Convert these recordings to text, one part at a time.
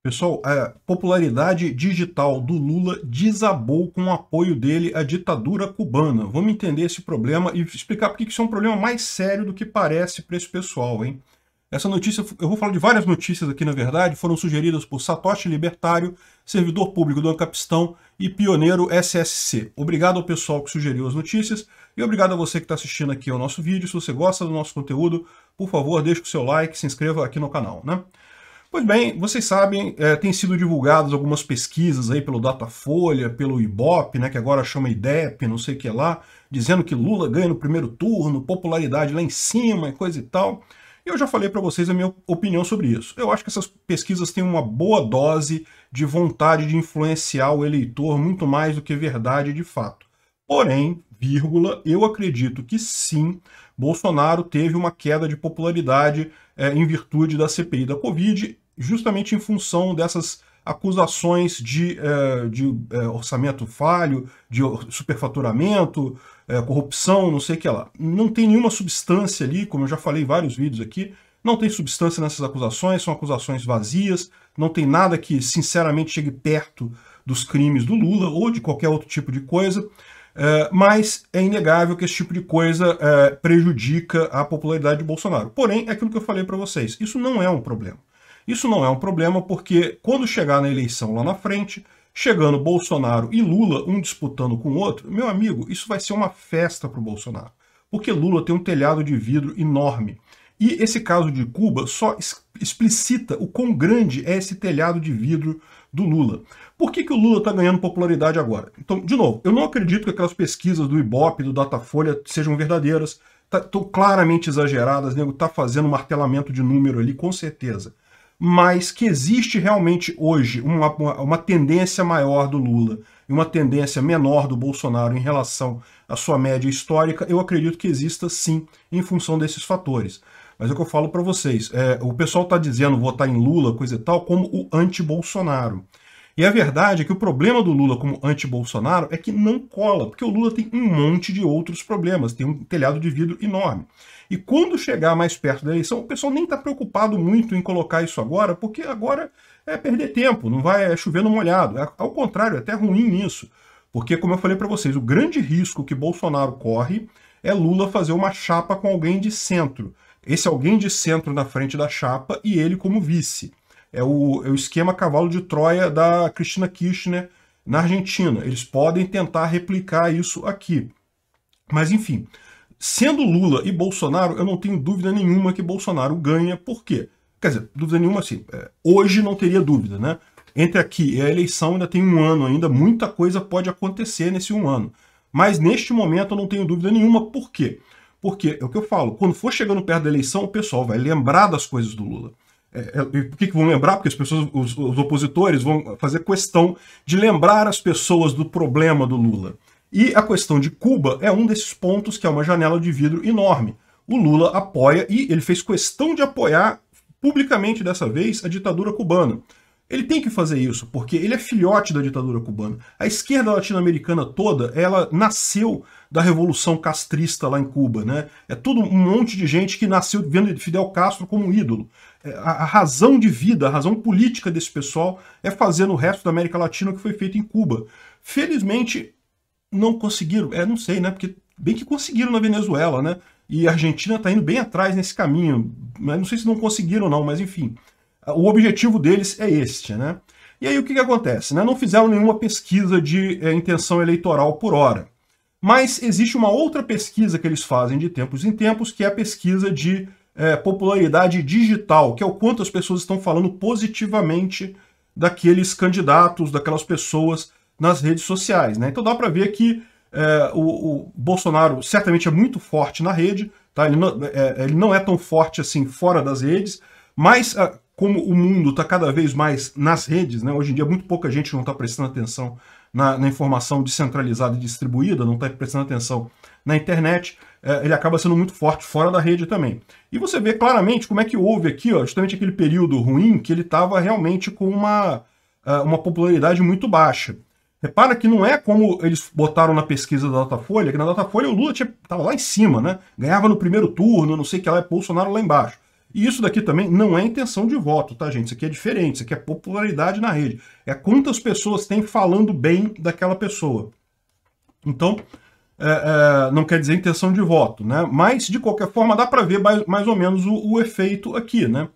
Pessoal, a é, popularidade digital do Lula desabou com o apoio dele à ditadura cubana. Vamos entender esse problema e explicar porque isso é um problema mais sério do que parece para esse pessoal, hein? Essa notícia, eu vou falar de várias notícias aqui, na verdade, foram sugeridas por Satoshi Libertário, servidor público do Ancapistão e pioneiro SSC. Obrigado ao pessoal que sugeriu as notícias e obrigado a você que está assistindo aqui ao nosso vídeo. Se você gosta do nosso conteúdo, por favor, deixe o seu like, se inscreva aqui no canal, né? Pois bem, vocês sabem, é, sido divulgadas algumas pesquisas aí pelo Datafolha, pelo IBOP né, que agora chama IDEP, não sei o que é lá, dizendo que Lula ganha no primeiro turno, popularidade lá em cima e coisa e tal. Eu já falei para vocês a minha opinião sobre isso. Eu acho que essas pesquisas têm uma boa dose de vontade de influenciar o eleitor muito mais do que verdade de fato. Porém, vírgula, eu acredito que sim, Bolsonaro teve uma queda de popularidade é, em virtude da CPI da Covid, justamente em função dessas acusações de, é, de é, orçamento falho, de superfaturamento, é, corrupção, não sei o que lá. Não tem nenhuma substância ali, como eu já falei em vários vídeos aqui, não tem substância nessas acusações, são acusações vazias, não tem nada que, sinceramente, chegue perto dos crimes do Lula ou de qualquer outro tipo de coisa. É, mas é inegável que esse tipo de coisa é, prejudica a popularidade de Bolsonaro. Porém, é aquilo que eu falei para vocês, isso não é um problema. Isso não é um problema porque quando chegar na eleição lá na frente, chegando Bolsonaro e Lula, um disputando com o outro, meu amigo, isso vai ser uma festa para o Bolsonaro. Porque Lula tem um telhado de vidro enorme. E esse caso de Cuba só explicita o quão grande é esse telhado de vidro do Lula. Por que, que o Lula está ganhando popularidade agora? Então, de novo, eu não acredito que aquelas pesquisas do Ibope, do Datafolha, sejam verdadeiras. Estão tá, claramente exageradas, nego está fazendo um martelamento de número ali, com certeza. Mas que existe realmente hoje uma, uma, uma tendência maior do Lula e uma tendência menor do Bolsonaro em relação à sua média histórica, eu acredito que exista sim, em função desses fatores. Mas é o que eu falo para vocês. É, o pessoal está dizendo votar em Lula, coisa e tal, como o anti-Bolsonaro. E a verdade é que o problema do Lula como anti-Bolsonaro é que não cola, porque o Lula tem um monte de outros problemas, tem um telhado de vidro enorme. E quando chegar mais perto da eleição, o pessoal nem está preocupado muito em colocar isso agora, porque agora é perder tempo, não vai é chover no molhado. É, ao contrário, é até ruim isso. Porque, como eu falei para vocês, o grande risco que Bolsonaro corre é Lula fazer uma chapa com alguém de centro esse é alguém de centro na frente da chapa e ele como vice. É o, é o esquema cavalo de Troia da Cristina Kirchner na Argentina. Eles podem tentar replicar isso aqui. Mas enfim, sendo Lula e Bolsonaro, eu não tenho dúvida nenhuma que Bolsonaro ganha. Por quê? Quer dizer, dúvida nenhuma assim. hoje não teria dúvida, né? Entre aqui e a eleição ainda tem um ano ainda, muita coisa pode acontecer nesse um ano. Mas neste momento eu não tenho dúvida nenhuma. Por quê? Porque é o que eu falo, quando for chegando perto da eleição, o pessoal vai lembrar das coisas do Lula. É, é, e por que, que vão lembrar? Porque as pessoas, os, os opositores vão fazer questão de lembrar as pessoas do problema do Lula. E a questão de Cuba é um desses pontos que é uma janela de vidro enorme. O Lula apoia e ele fez questão de apoiar publicamente dessa vez a ditadura cubana. Ele tem que fazer isso, porque ele é filhote da ditadura cubana. A esquerda latino-americana toda, ela nasceu da revolução castrista lá em Cuba, né? É tudo um monte de gente que nasceu vendo Fidel Castro como ídolo. É, a, razão de vida, a razão política desse pessoal é fazer no resto da América Latina o que foi feito em Cuba. Felizmente, não conseguiram, é, não sei, né? Porque bem que conseguiram na Venezuela, né? E a Argentina está indo bem atrás nesse caminho. Não sei se não conseguiram, não, mas enfim. O objetivo deles é este, né? E aí o que, que acontece? Né? Não fizeram nenhuma pesquisa de é, intenção eleitoral por hora. Mas existe uma outra pesquisa que eles fazem de tempos em tempos, que é a pesquisa de é, popularidade digital, que é o quanto as pessoas estão falando positivamente daqueles candidatos, daquelas pessoas nas redes sociais. Né? Então dá para ver que é, o, o, Bolsonaro certamente é muito forte na rede, tá? ele, não, é, ele não é tão forte assim fora das redes, mas ah, como o mundo está cada vez mais nas redes, né? hoje em dia muito pouca gente não está prestando atenção na, na, informação descentralizada e distribuída, não está prestando atenção na internet, é, ele acaba sendo muito forte fora da rede também. E você vê claramente como é que houve aqui, ó, justamente aquele período ruim que ele estava realmente com uma, é, uma popularidade muito baixa. Repara que não é como eles botaram na pesquisa da Datafolha, que na Datafolha o Lula estava lá em cima, né? ganhava no primeiro turno, não sei o que lá, Bolsonaro lá embaixo. E isso daqui também não é intenção de voto, tá, gente? Isso aqui é diferente, isso aqui é popularidade na rede. É quantas pessoas tem falando bem daquela pessoa. Então, é, é, não quer dizer intenção de voto, né? Mas, de qualquer forma, dá para ver mais, mais, ou menos o, o, efeito aqui, né?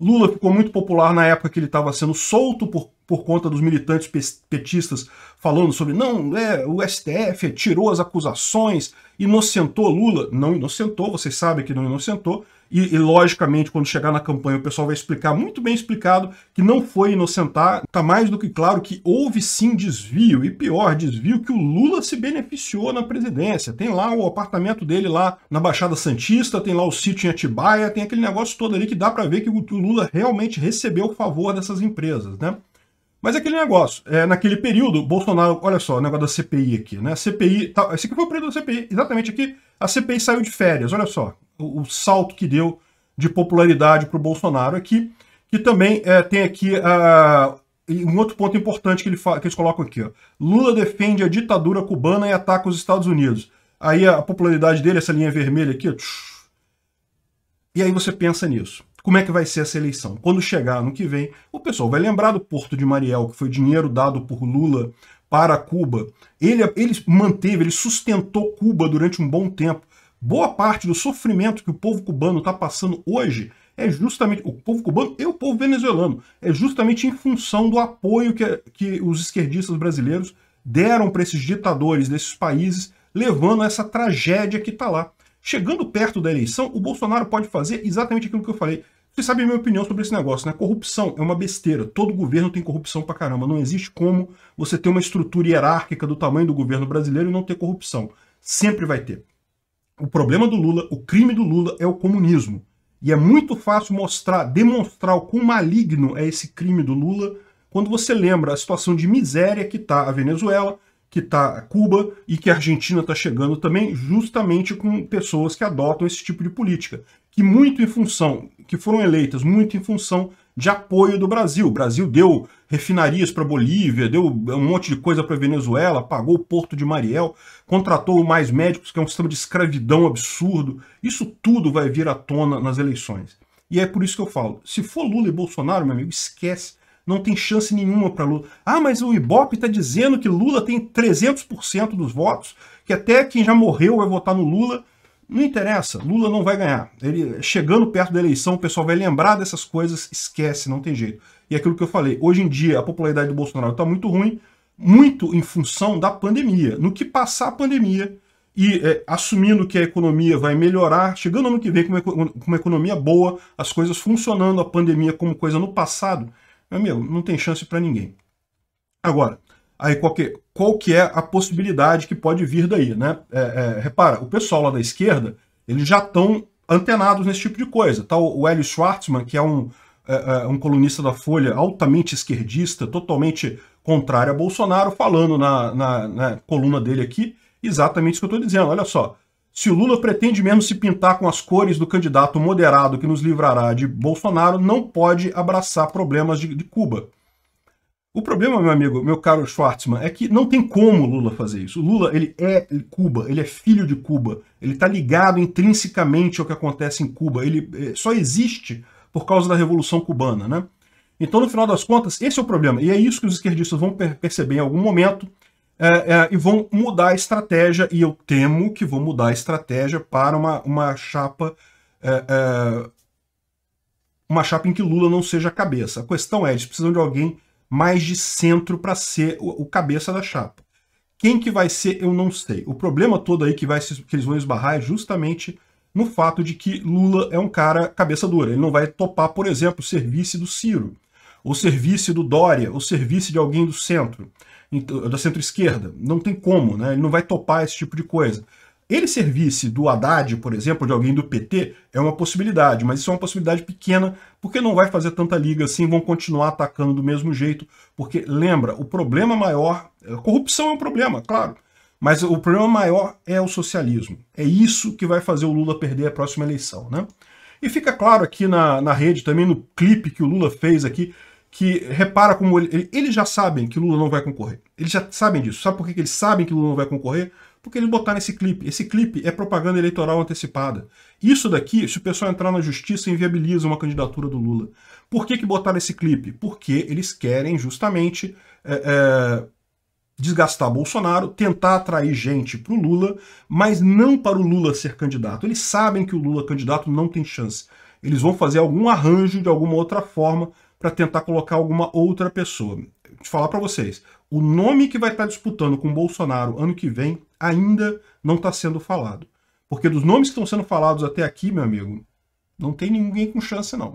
Lula ficou muito popular na época que ele estava sendo solto por, por conta dos militantes petistas falando sobre não, é, o STF tirou as acusações, inocentou Lula. Não inocentou, vocês sabem que não inocentou, e, e, logicamente, quando chegar na campanha, o pessoal vai explicar muito bem explicado que não foi inocentar. Está mais do que claro que houve sim desvio, e pior, desvio que o Lula se beneficiou na presidência. Tem lá o apartamento dele lá na Baixada Santista, tem lá o sítio em Atibaia, tem aquele negócio todo ali que dá para ver que o, Lula realmente recebeu o favor dessas empresas, né? Mas é aquele negócio, é, naquele período, Bolsonaro, olha só, o negócio da CPI aqui, né? CPI, tá, esse aqui foi o período da CPI, exatamente aqui, a CPI saiu de férias, olha só o, salto que deu de popularidade para o Bolsonaro aqui, que também é, tem aqui uh, um outro ponto importante que, ele que eles colocam aqui. Ó. Lula defende a ditadura cubana e ataca os Estados Unidos. Aí a popularidade dele, essa linha vermelha aqui, ó, e aí você pensa nisso. Como é que vai ser essa eleição? Quando chegar ano que vem, o pessoal vai lembrar do Porto de Mariel, que foi dinheiro dado por Lula para Cuba. Ele, ele manteve, ele sustentou Cuba durante um bom tempo. Boa parte do sofrimento que o povo cubano está passando hoje é justamente o povo cubano e o povo venezuelano, é justamente em função do apoio que, que os esquerdistas brasileiros deram para esses ditadores desses países, levando a essa tragédia que está lá. Chegando perto da eleição, o Bolsonaro pode fazer exatamente aquilo que eu falei. Vocês sabem a minha opinião sobre esse negócio, né? Corrupção é uma besteira. Todo governo tem corrupção pra caramba. Não existe como você ter uma estrutura hierárquica do tamanho do governo brasileiro e não ter corrupção. Sempre vai ter. O problema do Lula, o crime do Lula é o comunismo. E é muito fácil mostrar, demonstrar o quão maligno é esse crime do Lula quando você lembra a situação de miséria que está a Venezuela, que está Cuba e que a Argentina está chegando também, justamente com pessoas que adotam esse tipo de política, que muito em função, que foram eleitas muito em função de apoio do Brasil. O Brasil deu refinarias para Bolívia, deu um monte de coisa para Venezuela, pagou o porto de Mariel, contratou mais médicos, que é um sistema de escravidão absurdo. Isso tudo vai vir à tona nas eleições. E é por isso que eu falo, se for Lula e Bolsonaro, meu amigo, esquece. Não tem chance nenhuma para Lula. Ah, mas o Ibope está dizendo que Lula tem 300% dos votos, que até quem já morreu vai votar no Lula não interessa, Lula não vai ganhar. Ele chegando perto da eleição, o pessoal vai lembrar dessas coisas, esquece, não tem jeito. E é aquilo que eu falei, hoje em dia a popularidade do Bolsonaro está muito ruim, muito em função da pandemia. No que passar a pandemia e é, assumindo que a economia vai melhorar, chegando ano que vem com uma, com uma economia boa, as coisas funcionando, a pandemia como coisa no passado, meu, não tem chance para ninguém. Agora, aí qual que, qual que é a possibilidade que pode vir daí, né? É, é, repara, o pessoal lá da esquerda, eles já estão antenados nesse tipo de coisa, tá? O Hélio Schwartzman, que é um, é, é, um colunista da Folha altamente esquerdista, totalmente contrário a Bolsonaro, falando na, na, na coluna dele aqui exatamente isso que eu estou dizendo. Olha só, se o Lula pretende mesmo se pintar com as cores do candidato moderado que nos livrará de Bolsonaro, não pode abraçar problemas de, de Cuba. O problema, meu amigo, meu caro Schwartzman, é que não tem como o Lula fazer isso. O Lula, ele é Cuba, ele é filho de Cuba, ele está ligado intrinsecamente ao que acontece em Cuba, ele eh, só existe por causa da Revolução Cubana, né? Então, no final das contas, esse é o problema. E é isso que os esquerdistas vão perceber em algum momento é, é, e vão mudar a estratégia, e eu temo que vão mudar a estratégia para uma, uma chapa é, uma chapa em que Lula não seja a cabeça. A questão é, eles precisam de alguém mais de centro para ser o, o, cabeça da chapa. Quem que vai ser, eu não sei. O problema todo aí que, vai, que eles vão esbarrar é justamente no fato de que Lula é um cara cabeça dura. Ele não vai topar, por exemplo, o serviço do Ciro, ou serviço do Dória, ou serviço de alguém do centro, então, da centro-esquerda. Não tem como, né? Ele não vai topar esse tipo de coisa. Ele servisse do Haddad, por exemplo, de alguém do PT, é uma possibilidade, mas isso é uma possibilidade pequena, porque não vai fazer tanta liga assim, vão continuar atacando do mesmo jeito, porque, lembra, o problema maior, a é, corrupção é um problema, claro, mas o problema maior é o socialismo. É isso que vai fazer o Lula perder a próxima eleição, né? E fica claro aqui na, na rede, também no clipe que o Lula fez aqui, que repara como ele, eles já sabem que Lula não vai concorrer. Eles já sabem disso. Sabe por que eles sabem que Lula não vai concorrer? porque eles botaram esse clipe. Esse clipe é propaganda eleitoral antecipada. Isso daqui, se o pessoal entrar na justiça, inviabiliza uma candidatura do Lula. Por que, que botaram esse clipe? Porque eles querem justamente é, é, desgastar Bolsonaro, tentar atrair gente para o Lula, mas não para o Lula ser candidato. Eles sabem que o Lula candidato não tem chance. Eles vão fazer algum arranjo de alguma outra forma para tentar colocar alguma outra pessoa. Vou falar para vocês, o nome que vai estar tá disputando com Bolsonaro ano que vem ainda não está sendo falado. Porque dos nomes que estão sendo falados até aqui, meu amigo, não tem ninguém com chance, não.